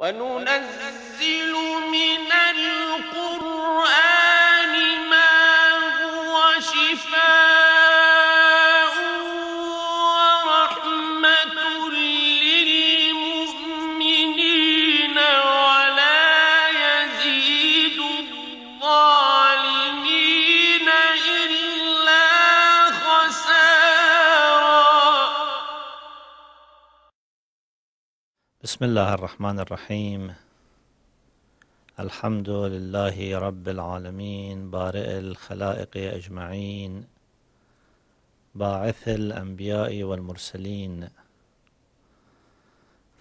وننزل من القرآن بسم الله الرحمن الرحيم الحمد لله رب العالمين بارئ الخلائق أجمعين باعث الأنبياء والمرسلين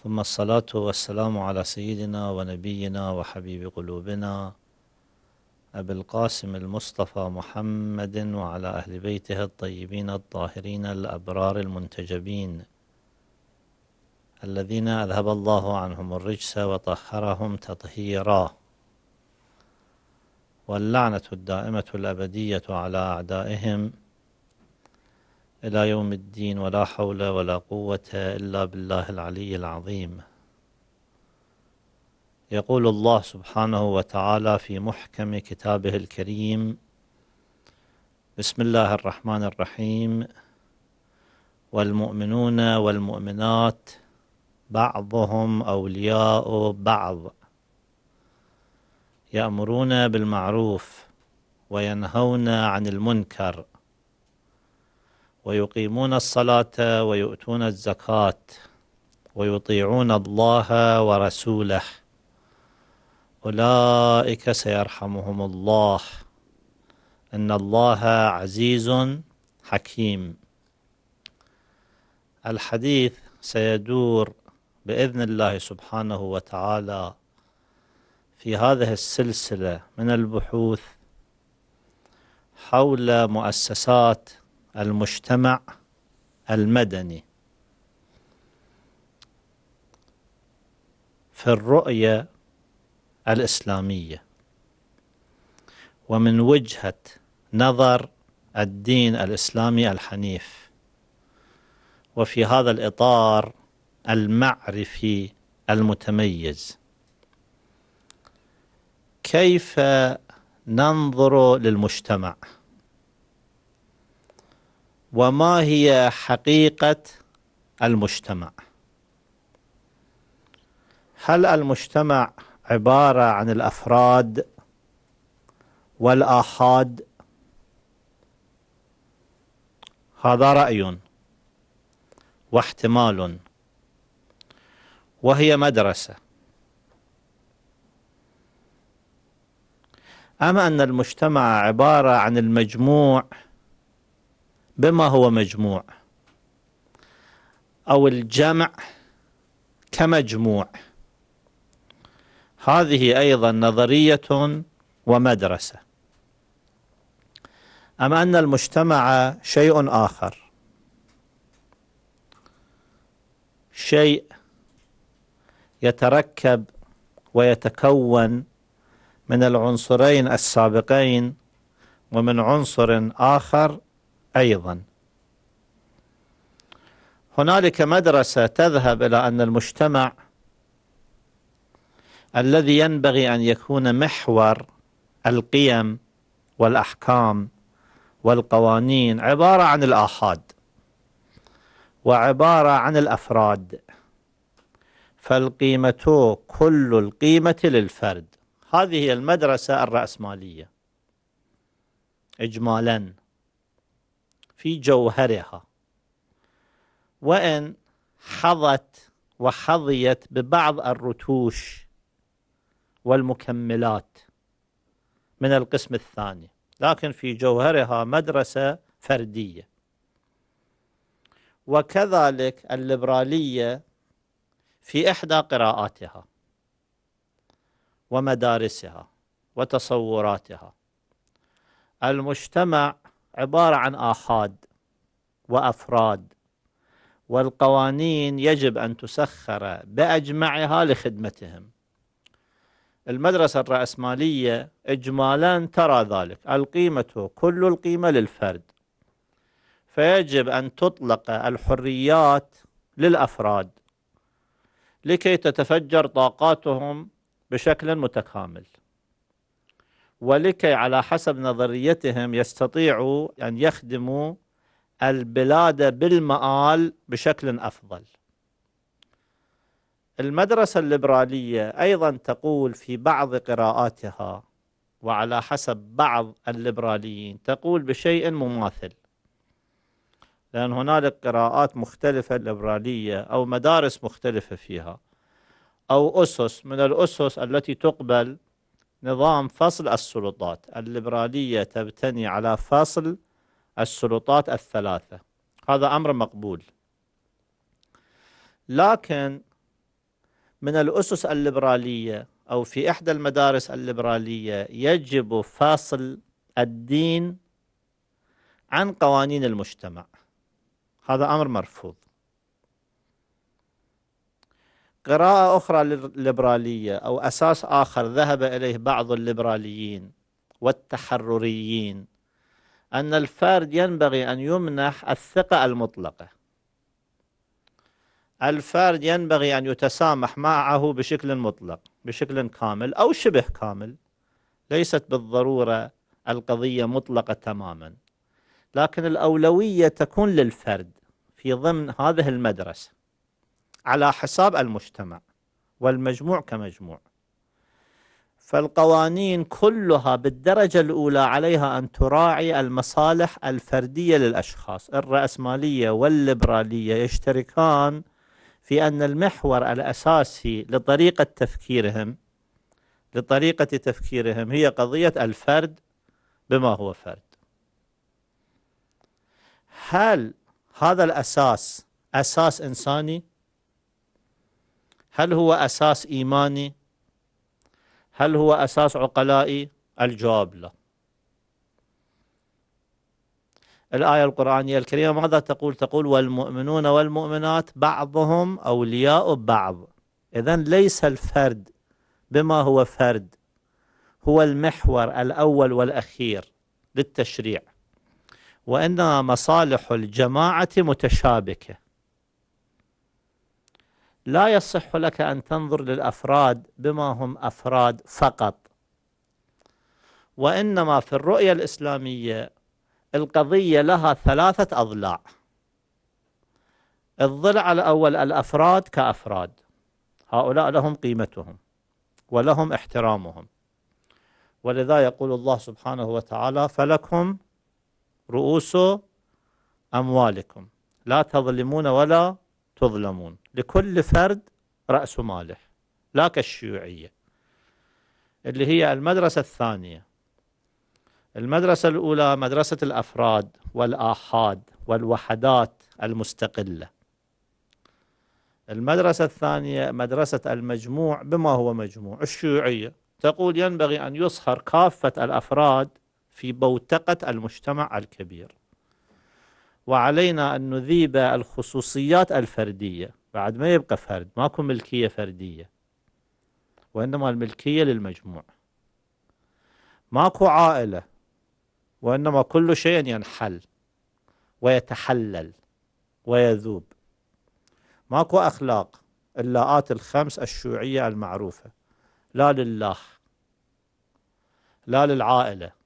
ثم الصلاة والسلام على سيدنا ونبينا وحبيب قلوبنا أبي القاسم المصطفى محمد وعلى أهل بيته الطيبين الطاهرين الأبرار المنتجبين الذين أذهب الله عنهم الرجس وطهرهم تطهيرا واللعنة الدائمة الأبدية على أعدائهم إلى يوم الدين ولا حول ولا قوة إلا بالله العلي العظيم يقول الله سبحانه وتعالى في محكم كتابه الكريم بسم الله الرحمن الرحيم والمؤمنون والمؤمنات بعضهم أولياء بعض يأمرون بالمعروف وينهون عن المنكر ويقيمون الصلاة ويؤتون الزكاة ويطيعون الله ورسوله أولئك سيرحمهم الله إن الله عزيز حكيم الحديث سيدور باذن الله سبحانه وتعالى في هذه السلسله من البحوث حول مؤسسات المجتمع المدني في الرؤيه الاسلاميه ومن وجهه نظر الدين الاسلامي الحنيف وفي هذا الاطار المعرفي المتميز كيف ننظر للمجتمع وما هي حقيقه المجتمع هل المجتمع عباره عن الافراد والاحاد هذا راي واحتمال وهي مدرسة أم أن المجتمع عبارة عن المجموع بما هو مجموع أو الجمع كمجموع هذه أيضا نظرية ومدرسة أم أن المجتمع شيء آخر شيء يتركب ويتكون من العنصرين السابقين ومن عنصر آخر أيضا هنالك مدرسة تذهب إلى أن المجتمع الذي ينبغي أن يكون محور القيم والأحكام والقوانين عبارة عن الآحاد وعبارة عن الأفراد فالقيمة كل القيمة للفرد هذه هي المدرسة الرأسمالية إجمالا في جوهرها وإن حظت وحظيت ببعض الرتوش والمكملات من القسم الثاني لكن في جوهرها مدرسة فردية وكذلك الليبرالية في إحدى قراءاتها ومدارسها وتصوراتها المجتمع عبارة عن آحاد وأفراد والقوانين يجب أن تسخر بأجمعها لخدمتهم المدرسة الرأسمالية إجمالا ترى ذلك القيمة كل القيمة للفرد فيجب أن تطلق الحريات للأفراد لكي تتفجر طاقاتهم بشكل متكامل ولكي على حسب نظريتهم يستطيعوا أن يخدموا البلاد بالمآل بشكل أفضل المدرسة الليبرالية أيضا تقول في بعض قراءاتها وعلى حسب بعض الليبراليين تقول بشيء مماثل لأن هنالك قراءات مختلفة الليبرالية أو مدارس مختلفة فيها أو أسس من الأسس التي تقبل نظام فصل السلطات الليبرالية تبتني على فصل السلطات الثلاثة هذا أمر مقبول لكن من الأسس الليبرالية أو في إحدى المدارس الليبرالية يجب فصل الدين عن قوانين المجتمع هذا أمر مرفوض قراءة أخرى للليبرالية أو أساس آخر ذهب إليه بعض الليبراليين والتحرريين أن الفرد ينبغي أن يمنح الثقة المطلقة الفرد ينبغي أن يتسامح معه بشكل مطلق بشكل كامل أو شبه كامل ليست بالضرورة القضية مطلقة تماما لكن الأولوية تكون للفرد في ضمن هذه المدرسة على حساب المجتمع والمجموع كمجموع فالقوانين كلها بالدرجة الأولى عليها أن تراعي المصالح الفردية للأشخاص الرأسمالية والليبرالية يشتركان في أن المحور الأساسي لطريقة تفكيرهم لطريقة تفكيرهم هي قضية الفرد بما هو فرد هل هذا الأساس أساس إنساني هل هو أساس إيماني هل هو أساس عقلائي الجواب لا الآية القرآنية الكريمة ماذا تقول تقول والمؤمنون والمؤمنات بعضهم أولياء بعض إذا ليس الفرد بما هو فرد هو المحور الأول والأخير للتشريع وإنما مصالح الجماعة متشابكة لا يصح لك أن تنظر للأفراد بما هم أفراد فقط وإنما في الرؤية الإسلامية القضية لها ثلاثة أضلاع الضلع الأول الأفراد كأفراد هؤلاء لهم قيمتهم ولهم احترامهم ولذا يقول الله سبحانه وتعالى فلكم رؤوس أموالكم لا تظلمون ولا تظلمون لكل فرد رأس ماله لا كالشيوعية اللي هي المدرسة الثانية المدرسة الأولى مدرسة الأفراد والآحاد والوحدات المستقلة المدرسة الثانية مدرسة المجموع بما هو مجموع الشيوعية تقول ينبغي أن يصهر كافة الأفراد في بوتقة المجتمع الكبير وعلينا أن نذيب الخصوصيات الفردية بعد ما يبقى فرد ماكو ملكية فردية وإنما الملكية للمجموع ماكو عائلة وإنما كل شيء ينحل ويتحلل ويذوب ماكو أخلاق اللاءات الخمس الشيوعية المعروفة لا لله لا للعائلة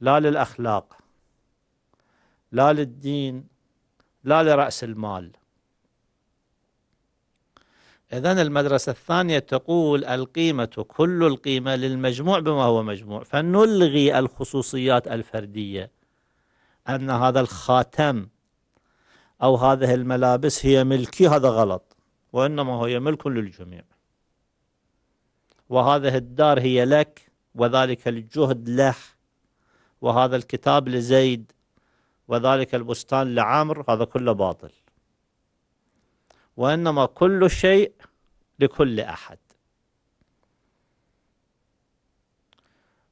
لا للأخلاق لا للدين لا لرأس المال إذا المدرسة الثانية تقول القيمة كل القيمة للمجموع بما هو مجموع فنلغي الخصوصيات الفردية أن هذا الخاتم أو هذه الملابس هي ملكي هذا غلط وإنما هي ملك للجميع وهذه الدار هي لك وذلك الجهد لك وهذا الكتاب لزيد وذلك البستان لعمر هذا كله باطل وإنما كل شيء لكل أحد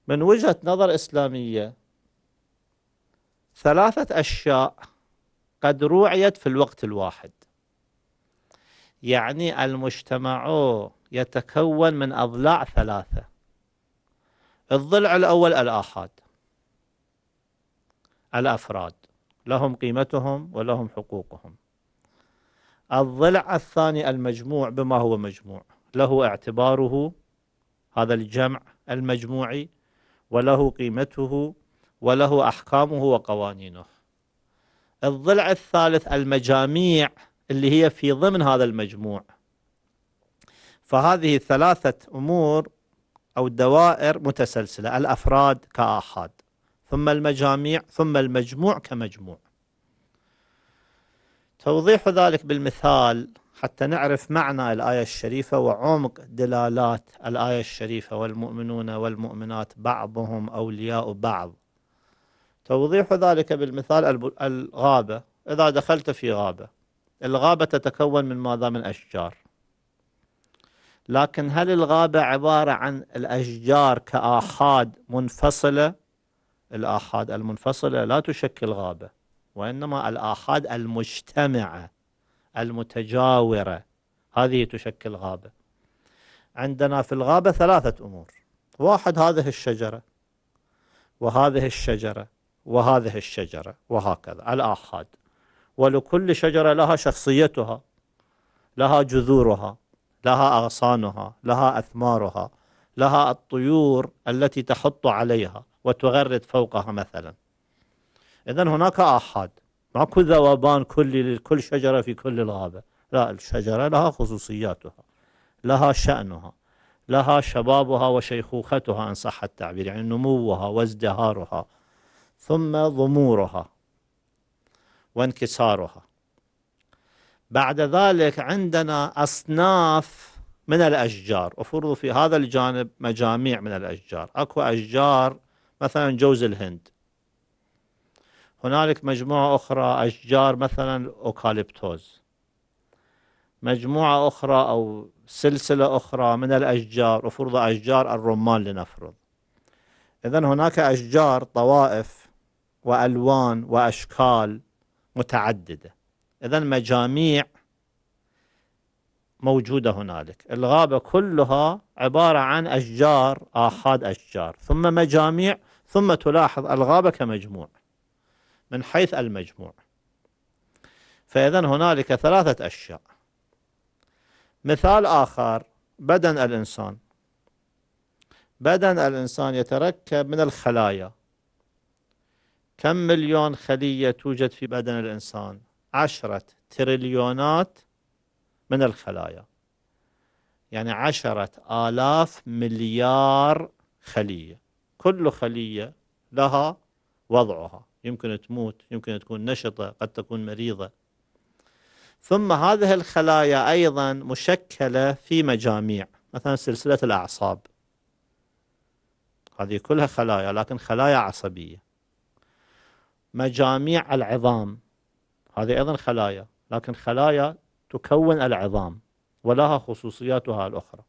من وجهة نظر إسلامية ثلاثة أشياء قد روعيت في الوقت الواحد يعني المجتمع يتكون من أضلاع ثلاثة الضلع الأول الآحاد الأفراد لهم قيمتهم ولهم حقوقهم الضلع الثاني المجموع بما هو مجموع له اعتباره هذا الجمع المجموعي وله قيمته وله أحكامه وقوانينه الضلع الثالث المجاميع اللي هي في ضمن هذا المجموع فهذه ثلاثة أمور أو دوائر متسلسلة الأفراد كآحاد ثم المجاميع ثم المجموع كمجموع توضيح ذلك بالمثال حتى نعرف معنى الآية الشريفة وعمق دلالات الآية الشريفة والمؤمنون والمؤمنات بعضهم أولياء بعض توضيح ذلك بالمثال الغابة إذا دخلت في غابة الغابة تتكون من ماذا من أشجار لكن هل الغابة عبارة عن الأشجار كآحاد منفصلة الآحاد المنفصلة لا تشكل غابة وإنما الآحاد المجتمعة المتجاورة هذه تشكل غابة عندنا في الغابة ثلاثة أمور واحد هذه الشجرة وهذه الشجرة وهذه الشجرة وهكذا الآحاد ولكل شجرة لها شخصيتها لها جذورها لها أغصانها لها أثمارها لها الطيور التي تحط عليها وتغرد فوقها مثلا إذا هناك آحاد ماكو ذوبان كل لكل شجرة في كل الغابة لا الشجرة لها خصوصياتها لها شأنها لها شبابها وشيخوختها إن صح التعبير يعني نموها وازدهارها ثم ضمورها وانكسارها بعد ذلك عندنا أصناف من الأشجار أفرض في هذا الجانب مجاميع من الأشجار أكو أشجار مثلا جوز الهند هنالك مجموعة أخرى أشجار مثلا أوكاليبتوز مجموعة أخرى أو سلسلة أخرى من الأشجار أفرض أشجار الرمان لنفرض إذا هناك أشجار طوائف وألوان وأشكال متعددة إذا مجاميع موجودة هنالك الغابة كلها عبارة عن أشجار آحاد أشجار ثم مجاميع ثم تلاحظ الغابة كمجموع من حيث المجموع فإذا هنالك ثلاثة أشياء مثال آخر بدن الإنسان بدن الإنسان يتركب من الخلايا كم مليون خلية توجد في بدن الإنسان عشرة تريليونات من الخلايا يعني عشرة آلاف مليار خلية كل خلية لها وضعها يمكن تموت يمكن تكون نشطة قد تكون مريضة ثم هذه الخلايا أيضا مشكلة في مجاميع مثلا سلسلة الأعصاب هذه كلها خلايا لكن خلايا عصبية مجاميع العظام هذه أيضا خلايا لكن خلايا تكون العظام ولها خصوصياتها الأخرى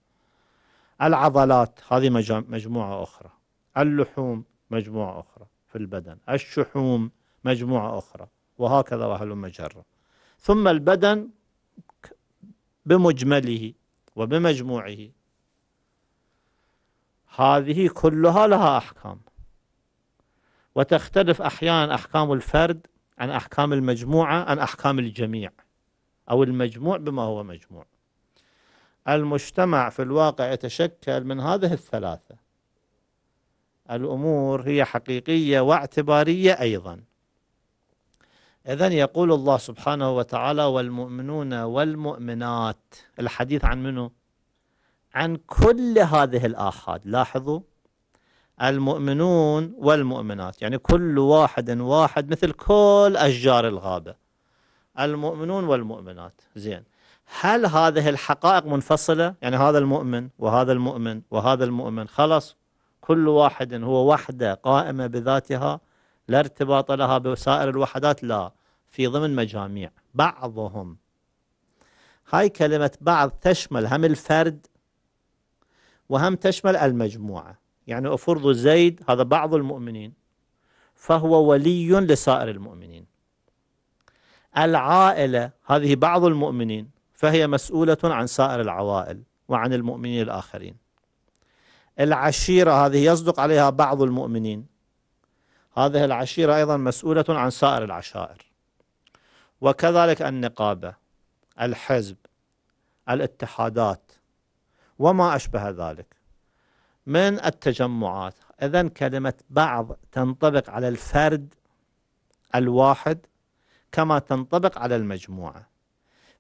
العضلات هذه مجموعة أخرى اللحوم مجموعة أخرى في البدن الشحوم مجموعة أخرى وهكذا وهلم جرا ثم البدن بمجمله وبمجموعه هذه كلها لها أحكام وتختلف أحيانا أحكام الفرد عن أحكام المجموعة عن أحكام الجميع أو المجموع بما هو مجموع المجتمع في الواقع يتشكل من هذه الثلاثة الأمور هي حقيقية واعتبارية أيضا إذا يقول الله سبحانه وتعالى والمؤمنون والمؤمنات الحديث عن منه عن كل هذه الآحاد لاحظوا المؤمنون والمؤمنات يعني كل واحد واحد مثل كل أشجار الغابة المؤمنون والمؤمنات زين هل هذه الحقائق منفصلة يعني هذا المؤمن وهذا المؤمن وهذا المؤمن خلاص كل واحد هو وحدة قائمة بذاتها لا ارتباط لها بسائر الوحدات لا في ضمن مجاميع بعضهم هاي كلمة بعض تشمل هم الفرد وهم تشمل المجموعة يعني أفرض زيد هذا بعض المؤمنين فهو ولي لسائر المؤمنين العائلة هذه بعض المؤمنين فهي مسؤولة عن سائر العوائل وعن المؤمنين الآخرين العشيرة هذه يصدق عليها بعض المؤمنين هذه العشيرة أيضا مسؤولة عن سائر العشائر وكذلك النقابة الحزب الاتحادات وما أشبه ذلك من التجمعات إذا كلمة بعض تنطبق على الفرد الواحد كما تنطبق على المجموعة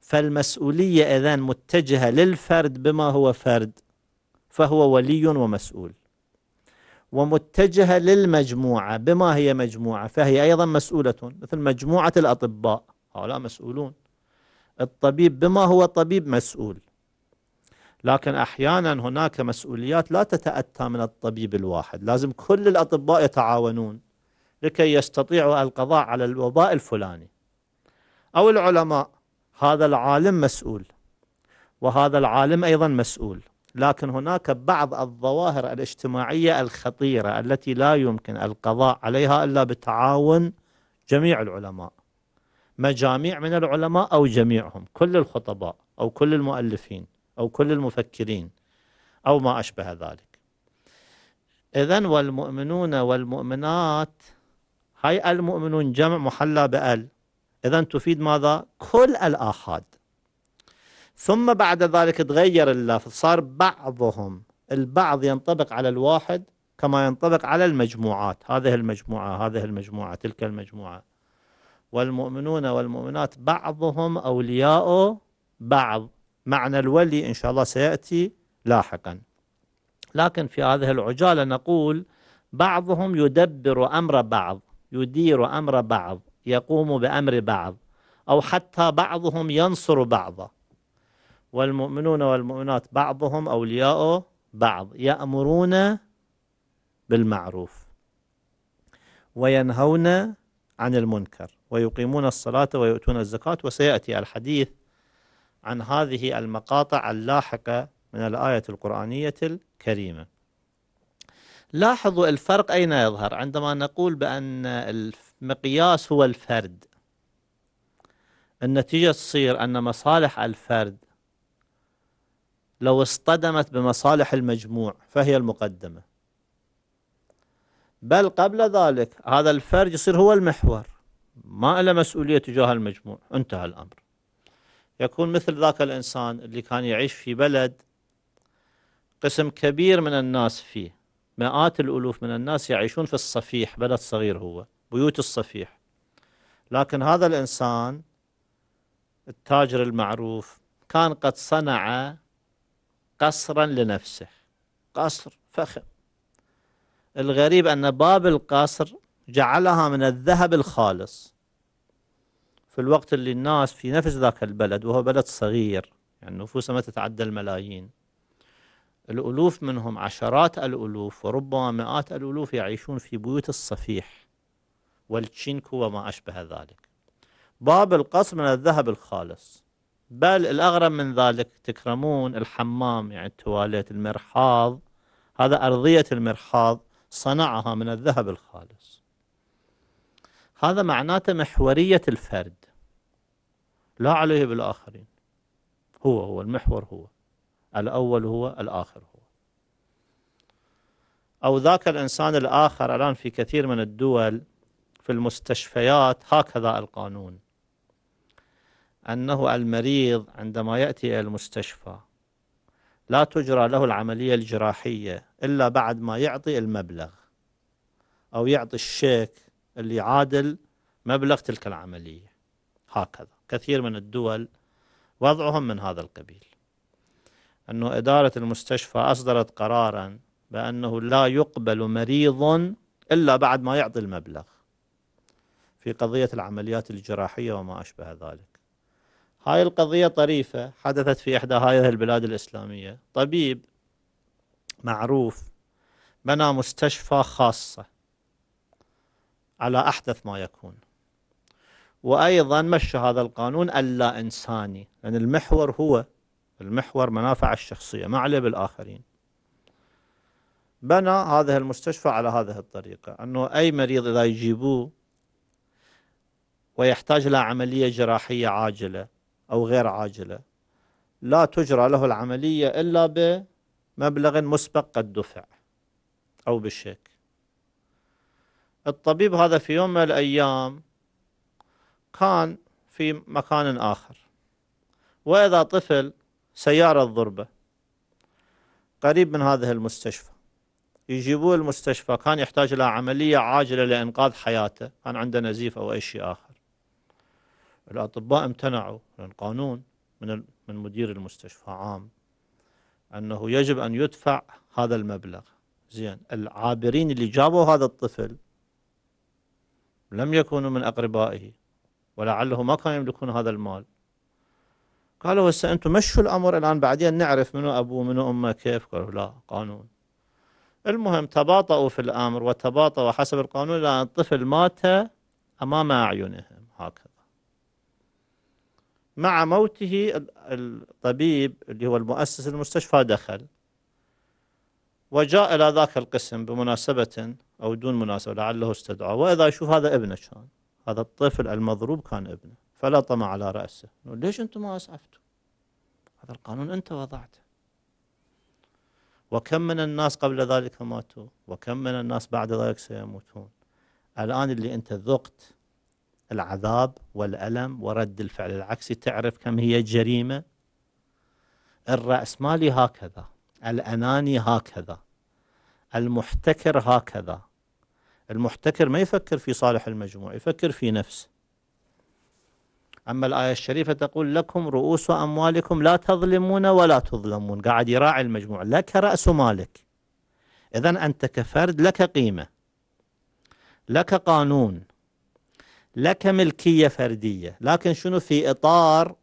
فالمسؤولية إذا متجهة للفرد بما هو فرد فهو ولي ومسؤول ومتجهة للمجموعة بما هي مجموعة فهي أيضا مسؤولة مثل مجموعة الأطباء هؤلاء مسؤولون الطبيب بما هو طبيب مسؤول لكن أحيانا هناك مسؤوليات لا تتأتى من الطبيب الواحد لازم كل الأطباء يتعاونون لكي يستطيعوا القضاء على الوباء الفلاني أو العلماء هذا العالم مسؤول وهذا العالم أيضا مسؤول لكن هناك بعض الظواهر الاجتماعية الخطيرة التي لا يمكن القضاء عليها إلا بتعاون جميع العلماء مجاميع من العلماء أو جميعهم كل الخطباء أو كل المؤلفين أو كل المفكرين أو ما أشبه ذلك إذا والمؤمنون والمؤمنات هاي المؤمنون جمع محلى بأل إذا تفيد ماذا؟ كل الآحاد ثم بعد ذلك تغير اللفظ صار بعضهم البعض ينطبق على الواحد كما ينطبق على المجموعات هذه المجموعة هذه المجموعة تلك المجموعة والمؤمنون والمؤمنات بعضهم أولياء بعض معنى الولي إن شاء الله سيأتي لاحقا لكن في هذه العجالة نقول بعضهم يدبر أمر بعض يدير أمر بعض يقوم بأمر بعض أو حتى بعضهم ينصر بعضه والمؤمنون والمؤمنات بعضهم أولياء بعض يأمرون بالمعروف وينهون عن المنكر ويقيمون الصلاة ويؤتون الزكاة وسيأتي الحديث عن هذه المقاطع اللاحقة من الآية القرآنية الكريمة لاحظوا الفرق أين يظهر عندما نقول بأن المقياس هو الفرد النتيجة تصير أن مصالح الفرد لو اصطدمت بمصالح المجموع فهي المقدمة بل قبل ذلك هذا الفرد يصير هو المحور ما له مسؤولية تجاه المجموع انتهى الأمر يكون مثل ذاك الإنسان اللي كان يعيش في بلد قسم كبير من الناس فيه مئات الألوف من الناس يعيشون في الصفيح بلد صغير هو بيوت الصفيح لكن هذا الإنسان التاجر المعروف كان قد صنع قصرا لنفسه قصر فخم الغريب أن باب القصر جعلها من الذهب الخالص في الوقت اللي الناس في نفس ذاك البلد وهو بلد صغير يعني نفوسه ما تتعدى الملايين الألوف منهم عشرات الألوف وربما مئات الألوف يعيشون في بيوت الصفيح والتشينكو وما أشبه ذلك باب القصر من الذهب الخالص بل الأغرب من ذلك تكرمون الحمام يعني التواليت المرحاض هذا أرضية المرحاض صنعها من الذهب الخالص هذا معناته محورية الفرد لا عليه بالآخرين هو هو المحور هو الأول هو الآخر هو أو ذاك الإنسان الآخر الآن في كثير من الدول في المستشفيات هكذا القانون أنه المريض عندما يأتي إلى المستشفى لا تجرى له العملية الجراحية إلا بعد ما يعطي المبلغ أو يعطي الشيك اللي يعادل مبلغ تلك العملية هكذا كثير من الدول وضعهم من هذا القبيل أنه إدارة المستشفى أصدرت قرارا بأنه لا يقبل مريض إلا بعد ما يعطي المبلغ في قضية العمليات الجراحية وما أشبه ذلك هاي القضية طريفة حدثت في إحدى هذه البلاد الإسلامية طبيب معروف بنى مستشفى خاصة على أحدث ما يكون وأيضا مشى هذا القانون اللا إنساني لأن المحور هو المحور منافع الشخصية ما عليه بالآخرين بنى هذه المستشفى على هذه الطريقة أنه أي مريض إذا يجيبوه ويحتاج إلى عملية جراحية عاجلة أو غير عاجلة لا تجرى له العملية إلا بمبلغ مسبق قد دفع أو بالشيك الطبيب هذا في يوم من الأيام كان في مكان آخر وإذا طفل سيارة ضربة قريب من هذه المستشفى يجيبوه المستشفى كان يحتاج إلى عملية عاجلة لإنقاذ حياته كان عنده نزيف أو أي شيء آخر الأطباء امتنعوا لأن قانون من من مدير المستشفى عام أنه يجب أن يدفع هذا المبلغ زين العابرين اللي جابوا هذا الطفل لم يكونوا من أقربائه ولعله ما كانوا يملكون هذا المال قالوا هسه انتم مشوا الامر الان بعدين نعرف منو ابوه منو امه كيف قالوا لا قانون المهم تباطؤوا في الامر وتباطؤوا حسب القانون لان الطفل مات امام اعينهم هكذا مع موته الطبيب اللي هو المؤسس المستشفى دخل وجاء إلى ذاك القسم بمناسبة أو دون مناسبة لعله استدعى وإذا يشوف هذا ابنه كان هذا الطفل المضروب كان ابنه فلا طمع على رأسه ليش أنتم ما أسعفتوا هذا القانون أنت وضعته وكم من الناس قبل ذلك ماتوا وكم من الناس بعد ذلك سيموتون الآن اللي أنت ذقت العذاب والألم ورد الفعل العكسي تعرف كم هي جريمة الرأسمالي هكذا الأناني هكذا المحتكر هكذا المحتكر ما يفكر في صالح المجموع يفكر في نفسه أما الآية الشريفة تقول لكم رؤوس أموالكم لا تظلمون ولا تظلمون قاعد يراعي المجموع لك رأس مالك إذا أنت كفرد لك قيمة لك قانون لك ملكية فردية لكن شنو في إطار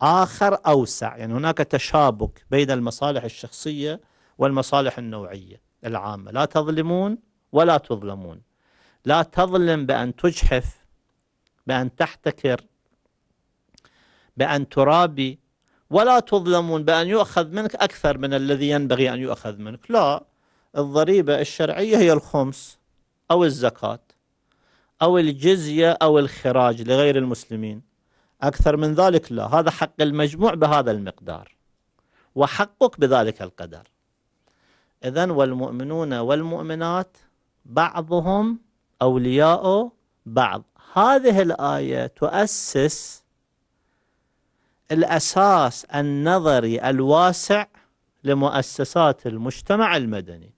آخر أوسع يعني هناك تشابك بين المصالح الشخصية والمصالح النوعية العامة لا تظلمون ولا تظلمون لا تظلم بأن تجحف بأن تحتكر بأن ترابي ولا تظلمون بأن يؤخذ منك أكثر من الذي ينبغي أن يؤخذ منك لا الضريبة الشرعية هي الخمس أو الزكاة أو الجزية أو الخراج لغير المسلمين أكثر من ذلك لا هذا حق المجموع بهذا المقدار وحقك بذلك القدر إذا والمؤمنون والمؤمنات بعضهم أولياء بعض هذه الآية تؤسس الأساس النظري الواسع لمؤسسات المجتمع المدني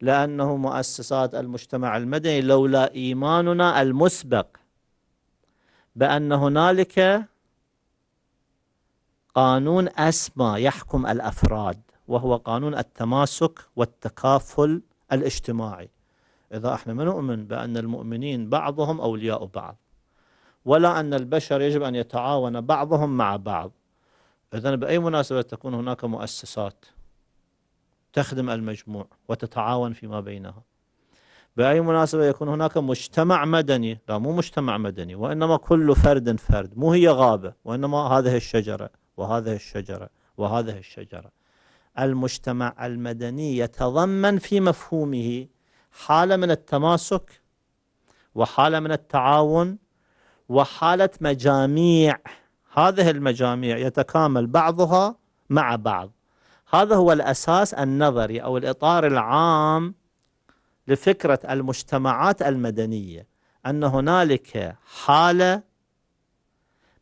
لأنه مؤسسات المجتمع المدني لولا إيماننا المسبق بأن هنالك قانون أسمى يحكم الأفراد وهو قانون التماسك والتكافل الاجتماعي إذا احنا ما نؤمن بأن المؤمنين بعضهم أولياء بعض ولا أن البشر يجب أن يتعاون بعضهم مع بعض إذا بأي مناسبة تكون هناك مؤسسات تخدم المجموع وتتعاون فيما بينها بأي مناسبة يكون هناك مجتمع مدني لا مو مجتمع مدني وإنما كل فرد فرد مو هي غابة وإنما هذه الشجرة وهذه الشجرة وهذه الشجرة المجتمع المدني يتضمن في مفهومه حالة من التماسك وحالة من التعاون وحالة مجاميع هذه المجاميع يتكامل بعضها مع بعض هذا هو الأساس النظري أو الإطار العام لفكرة المجتمعات المدنية أن هنالك حالة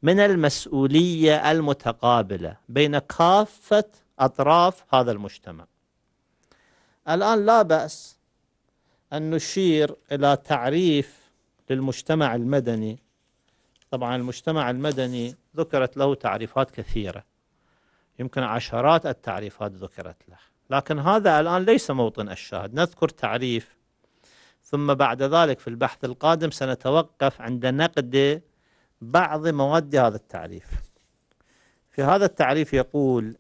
من المسؤولية المتقابلة بين كافة أطراف هذا المجتمع الآن لا بأس أن نشير إلى تعريف للمجتمع المدني طبعا المجتمع المدني ذكرت له تعريفات كثيرة يمكن عشرات التعريفات ذكرت له لكن هذا الآن ليس موطن الشاهد نذكر تعريف ثم بعد ذلك في البحث القادم سنتوقف عند نقد بعض مواد هذا التعريف في هذا التعريف يقول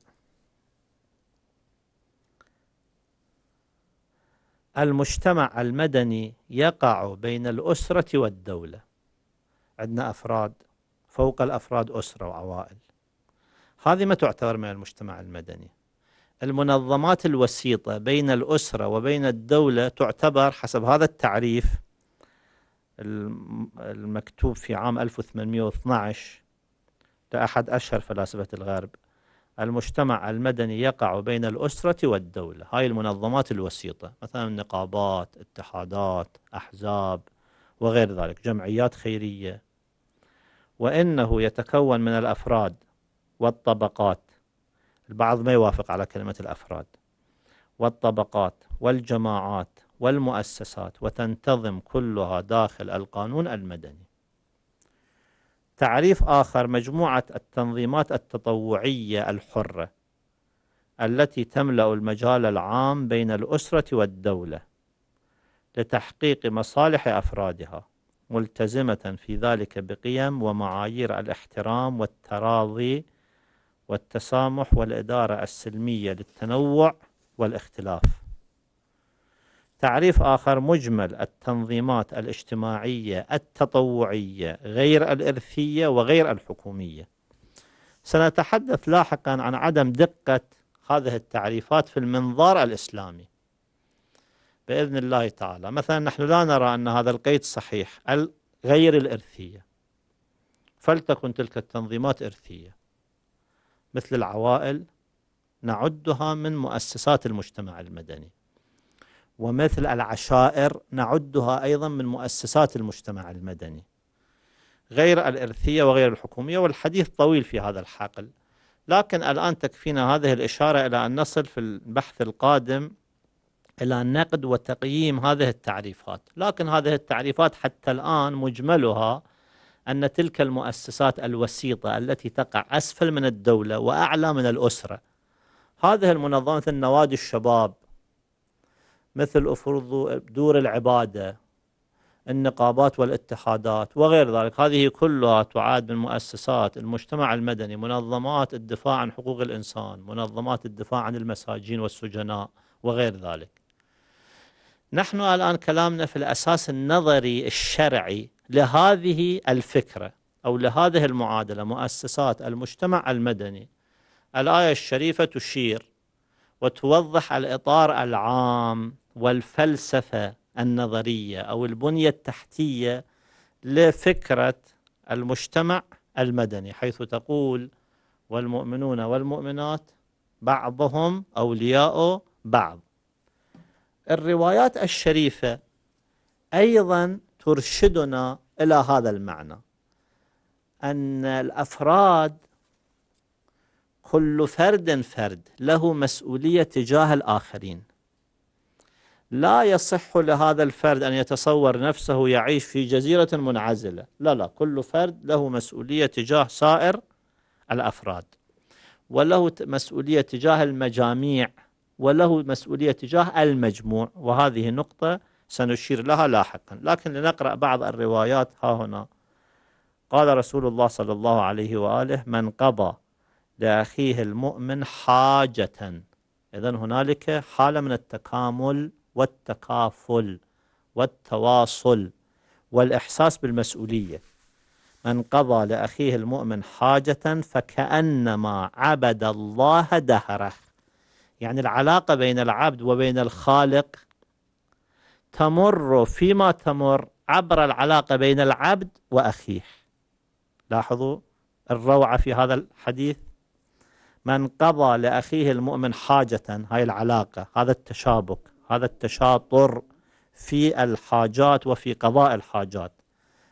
المجتمع المدني يقع بين الأسرة والدولة عندنا أفراد فوق الأفراد أسرة وعوائل هذه ما تعتبر من المجتمع المدني المنظمات الوسيطة بين الأسرة وبين الدولة تعتبر حسب هذا التعريف المكتوب في عام 1812 لأحد أشهر فلاسفة الغرب المجتمع المدني يقع بين الأسرة والدولة هاي المنظمات الوسيطة مثلا نقابات اتحادات أحزاب وغير ذلك جمعيات خيرية وإنه يتكون من الأفراد والطبقات البعض ما يوافق على كلمة الأفراد والطبقات والجماعات والمؤسسات وتنتظم كلها داخل القانون المدني تعريف آخر مجموعة التنظيمات التطوعية الحرة التي تملأ المجال العام بين الأسرة والدولة لتحقيق مصالح أفرادها ملتزمة في ذلك بقيم ومعايير الاحترام والتراضي والتسامح والإدارة السلمية للتنوع والاختلاف تعريف آخر مجمل التنظيمات الاجتماعية التطوعية غير الإرثية وغير الحكومية سنتحدث لاحقا عن عدم دقة هذه التعريفات في المنظار الإسلامي بإذن الله تعالى مثلا نحن لا نرى أن هذا القيد صحيح غير الإرثية فلتكن تلك التنظيمات إرثية مثل العوائل نعدها من مؤسسات المجتمع المدني ومثل العشائر نعدها أيضا من مؤسسات المجتمع المدني غير الإرثية وغير الحكومية والحديث طويل في هذا الحقل لكن الآن تكفينا هذه الإشارة إلى أن نصل في البحث القادم إلى نقد وتقييم هذه التعريفات لكن هذه التعريفات حتى الآن مجملها أن تلك المؤسسات الوسيطة التي تقع أسفل من الدولة وأعلى من الأسرة هذه المنظمة مثل نوادي الشباب مثل أفرض دور العبادة النقابات والاتحادات وغير ذلك هذه كلها تعاد من مؤسسات المجتمع المدني منظمات الدفاع عن حقوق الإنسان منظمات الدفاع عن المساجين والسجناء وغير ذلك نحن الآن كلامنا في الأساس النظري الشرعي لهذه الفكرة أو لهذه المعادلة مؤسسات المجتمع المدني الآية الشريفة تشير وتوضح الإطار العام والفلسفة النظرية أو البنية التحتية لفكرة المجتمع المدني حيث تقول والمؤمنون والمؤمنات بعضهم أولياء بعض الروايات الشريفة أيضا ترشدنا إلى هذا المعنى أن الأفراد كل فرد فرد له مسؤولية تجاه الآخرين لا يصح لهذا الفرد أن يتصور نفسه يعيش في جزيرة منعزلة لا لا كل فرد له مسؤولية تجاه سائر الأفراد وله مسؤولية تجاه المجاميع وله مسؤولية تجاه المجموع وهذه نقطة سنشير لها لاحقا لكن لنقرأ بعض الروايات ها هنا قال رسول الله صلى الله عليه وآله من قضى لأخيه المؤمن حاجة إذا هنالك حالة من التكامل والتكافل والتواصل والإحساس بالمسؤولية من قضى لأخيه المؤمن حاجة فكأنما عبد الله دهره يعني العلاقة بين العبد وبين الخالق تمر فيما تمر عبر العلاقة بين العبد وأخيه لاحظوا الروعة في هذا الحديث من قضى لأخيه المؤمن حاجة هاي العلاقة هذا التشابك هذا التشاطر في الحاجات وفي قضاء الحاجات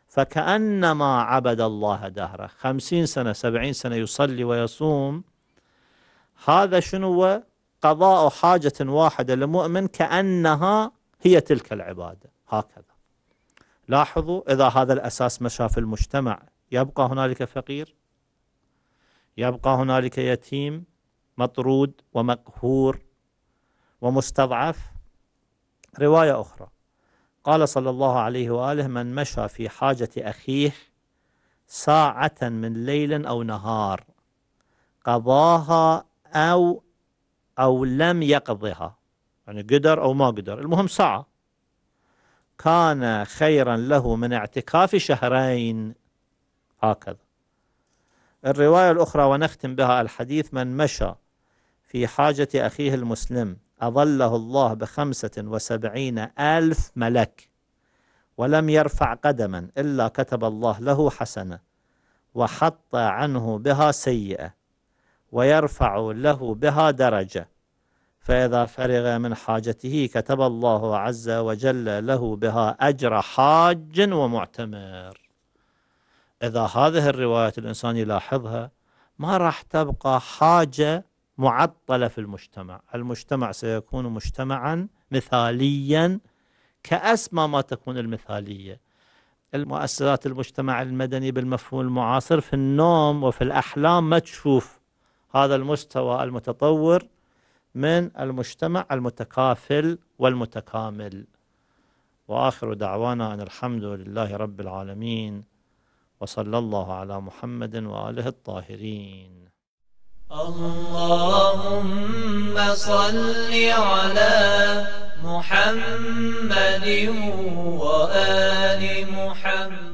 فكأنما عبد الله دهره خمسين سنة سبعين سنة يصلي ويصوم هذا شنو قضاء حاجة واحدة لمؤمن كأنها هي تلك العبادة هكذا لاحظوا إذا هذا الأساس مشى في المجتمع يبقى هنالك فقير يبقى هنالك يتيم مطرود ومقهور ومستضعف رواية أخرى قال صلى الله عليه وآله من مشى في حاجة أخيه ساعة من ليل أو نهار قضاها أو أو لم يقضها يعني قدر أو ما قدر المهم سعى كان خيرا له من اعتكاف شهرين هكذا الرواية الأخرى ونختم بها الحديث من مشى في حاجة أخيه المسلم أظله الله بخمسة وسبعين ألف ملك ولم يرفع قدما إلا كتب الله له حسنة وحط عنه بها سيئة ويرفع له بها درجة فإذا فرغ من حاجته كتب الله عز وجل له بها أجر حاج ومعتمر إذا هذه الرواية الإنسان يلاحظها ما راح تبقى حاجة معطلة في المجتمع المجتمع سيكون مجتمعا مثاليا كأسمى ما تكون المثالية المؤسسات المجتمع المدني بالمفهوم المعاصر في النوم وفي الأحلام ما تشوف هذا المستوى المتطور من المجتمع المتكافل والمتكامل واخر دعوانا ان الحمد لله رب العالمين وصلى الله على محمد واله الطاهرين اللهم صل على محمد وال محمد